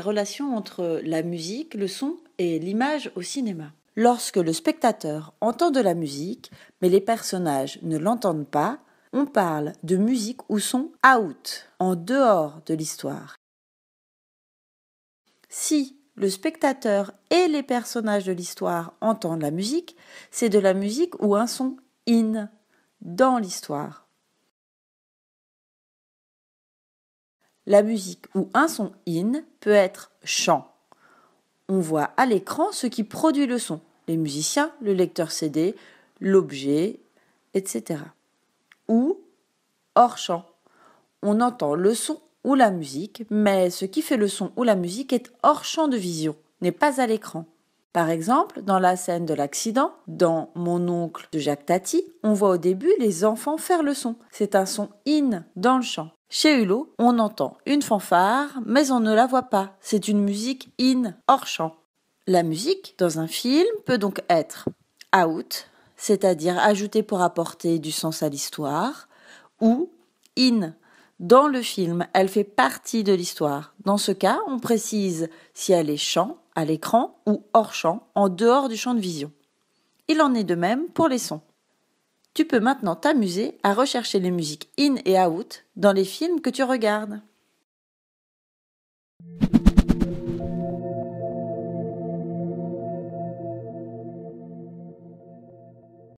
relation entre la musique, le son et l'image au cinéma. Lorsque le spectateur entend de la musique, mais les personnages ne l'entendent pas, on parle de musique ou son out, en dehors de l'histoire. Si le spectateur et les personnages de l'histoire entendent la musique, c'est de la musique ou un son in, dans l'histoire. La musique ou un son in peut être chant. On voit à l'écran ce qui produit le son, les musiciens, le lecteur CD, l'objet, etc. Ou hors champ. On entend le son ou la musique, mais ce qui fait le son ou la musique est hors champ de vision, n'est pas à l'écran. Par exemple, dans la scène de l'accident, dans Mon oncle de Jacques Tati, on voit au début les enfants faire le son. C'est un son in dans le chant. Chez Hulot, on entend une fanfare, mais on ne la voit pas. C'est une musique in, hors champ. La musique, dans un film, peut donc être out, c'est-à-dire ajoutée pour apporter du sens à l'histoire, ou in. Dans le film, elle fait partie de l'histoire. Dans ce cas, on précise si elle est chant, à l'écran, ou hors champ, en dehors du champ de vision. Il en est de même pour les sons. Tu peux maintenant t'amuser à rechercher les musiques in et out dans les films que tu regardes.